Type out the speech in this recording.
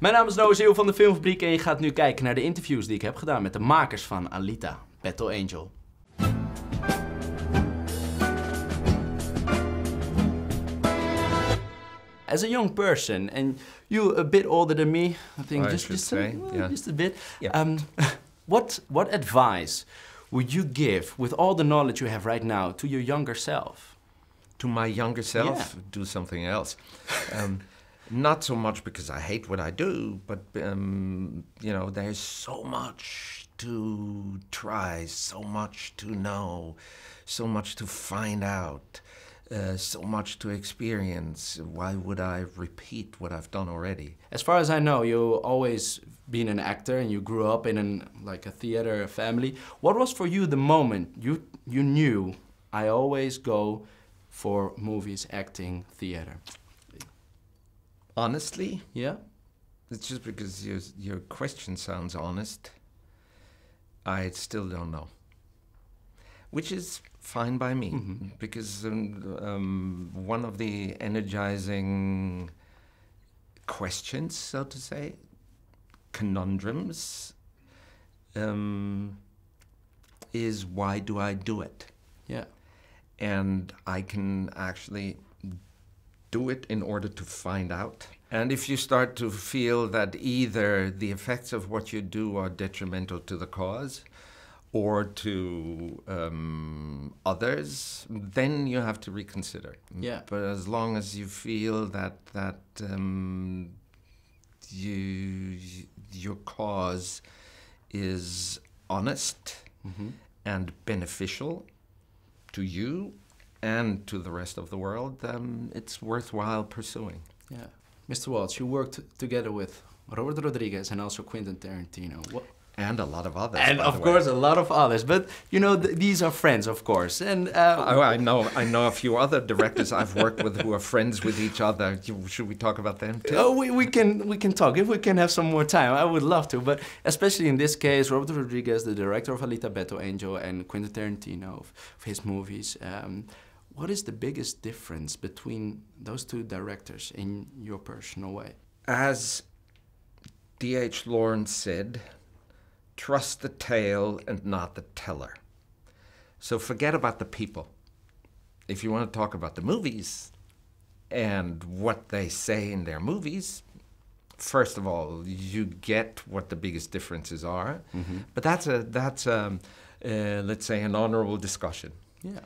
Mijn naam is Noah Zeeuw van de Filmfabriek en je gaat nu kijken naar de interviews die ik heb gedaan met de makers van Alita, Battle Angel. as a young person, and you a bit older than me, I think just just, a, bit. Um, what what advice would you give with all the knowledge you have right now to your younger self? To my younger self, do something else. Um, Not so much because I hate what I do, but um, you know, there's so much to try, so much to know, so much to find out, uh, so much to experience. Why would I repeat what I've done already? As far as I know, you always been an actor and you grew up in an like a theater family. What was for you the moment you you knew I always go for movies, acting, theater? honestly. Yeah. It's just because your, your question sounds honest. I still don't know. Which is fine by me, mm-hmm. because um, um, one of the energizing questions, so to say, conundrums, um, is why do I do it? Yeah. And I can actually do it in order to find out. And if you start to feel that either the effects of what you do are detrimental to the cause or to um, others, then you have to reconsider. Yeah. But as long as you feel that that um, you your cause is honest mm-hmm. and beneficial to you and to the rest of the world, um, it's worthwhile pursuing. Yeah. Mr. Waltz, you worked together with Robert Rodriguez and also Quentin Tarantino. What? And a lot of others. And of course, way. a lot of others. But you know, th these are friends, of course. And uh, oh, I know, I know a few other directors I've worked with who are friends with each other. Should we talk about them too? Oh, we, we can we can talk if we can have some more time. I would love to, but especially in this case, Robert Rodriguez, the director of Alita, Beto Angel, and Quentin Tarantino of, of his movies. Um, what is the biggest difference between those two directors in your personal way? As D.H. Lawrence said, trust the tale and not the teller. So forget about the people. If you want to talk about the movies and what they say in their movies, first of all, you get what the biggest differences are. Mm -hmm. But that's a that's a, um, uh, let's say an honorable discussion. Yeah.